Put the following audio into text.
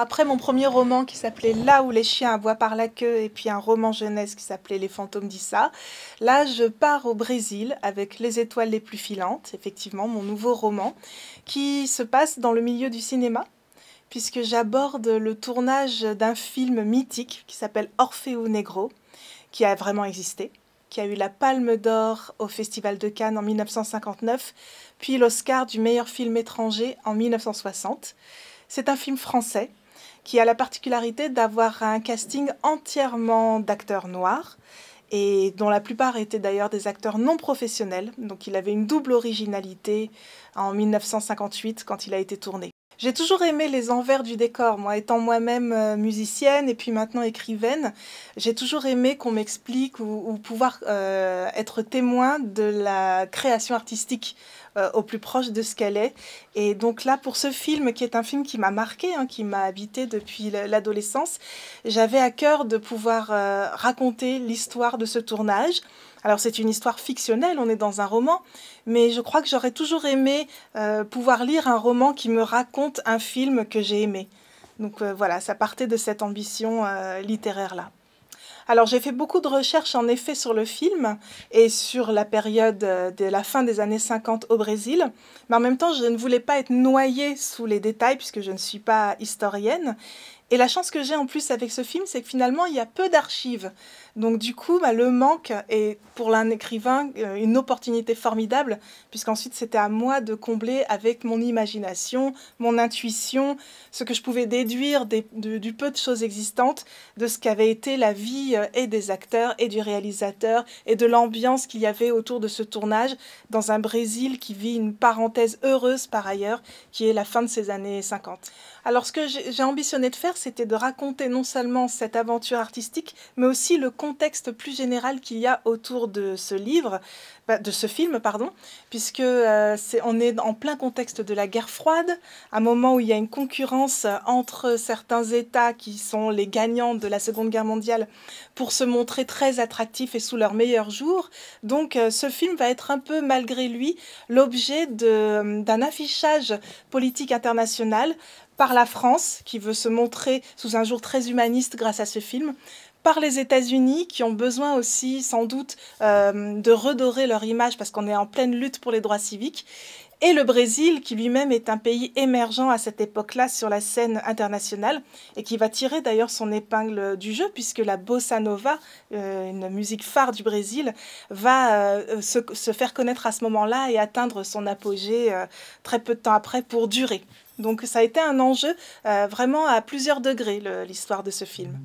Après mon premier roman qui s'appelait Là où les chiens aboient par la queue et puis un roman jeunesse qui s'appelait Les fantômes d'Issa, là je pars au Brésil avec Les étoiles les plus filantes, effectivement mon nouveau roman, qui se passe dans le milieu du cinéma, puisque j'aborde le tournage d'un film mythique qui s'appelle Orfeo Negro, qui a vraiment existé, qui a eu la Palme d'Or au Festival de Cannes en 1959, puis l'Oscar du meilleur film étranger en 1960. C'est un film français qui a la particularité d'avoir un casting entièrement d'acteurs noirs et dont la plupart étaient d'ailleurs des acteurs non professionnels. Donc il avait une double originalité en 1958 quand il a été tourné. J'ai toujours aimé les envers du décor, moi, étant moi-même euh, musicienne et puis maintenant écrivaine, j'ai toujours aimé qu'on m'explique ou, pouvoir euh, être témoin de la création artistique euh, au plus proche de ce qu'elle est. Et donc là, pour ce film, qui est un film qui m'a marqué, hein, qui m'a habité depuis l'adolescence, j'avais à cœur de pouvoir raconter l'histoire de ce tournage alors c'est une histoire fictionnelle, on est dans un roman, mais je crois que j'aurais toujours aimé euh, pouvoir lire un roman qui me raconte un film que j'ai aimé. Donc euh, voilà, ça partait de cette ambition euh, littéraire-là. Alors j'ai fait beaucoup de recherches en effet sur le film et sur la période de la fin des années 50 au Brésil, mais en même temps je ne voulais pas être noyée sous les détails puisque je ne suis pas historienne. Et la chance que j'ai en plus avec ce film, c'est que finalement il y a peu d'archives. Donc du coup, bah, le manque est pour l'un écrivain euh, une opportunité formidable, puisqu'ensuite c'était à moi de combler avec mon imagination, mon intuition, ce que je pouvais déduire des, du peu de choses existantes, de ce qu'avait été la vie euh, et des acteurs et du réalisateur et de l'ambiance qu'il y avait autour de ce tournage dans un Brésil qui vit une parenthèse heureuse par ailleurs, qui est la fin de ces années 50. Alors ce que j'ai ambitionné de faire, c'était de raconter non seulement cette aventure artistique, mais aussi le contexte plus général qu'il y a autour de de ce livre, bah, de ce film, pardon, puisque euh, c'est, on est en plein contexte de la guerre froide, un moment où il y a une concurrence euh, entre certains États qui sont les gagnants de la Seconde Guerre mondiale pour se montrer très attractifs et sous leurs meilleurs jours. Donc euh, ce film va être un peu, malgré lui, l'objet d'un affichage politique international par la France, qui veut se montrer sous un jour très humaniste grâce à ce film, par les États-Unis qui ont besoin aussi sans doute euh, de redorer leur image parce qu'on est en pleine lutte pour les droits civiques. Et le Brésil, qui lui-même est un pays émergent à cette époque-là sur la scène internationale, et qui va tirer d'ailleurs son épingle du jeu, puisque la bossa nova, euh, une musique phare du Brésil, va euh, se, se, faire connaître à ce moment-là et atteindre son apogée très peu de temps après pour durer. Donc ça a été un enjeu vraiment à plusieurs degrés, l'histoire de ce film.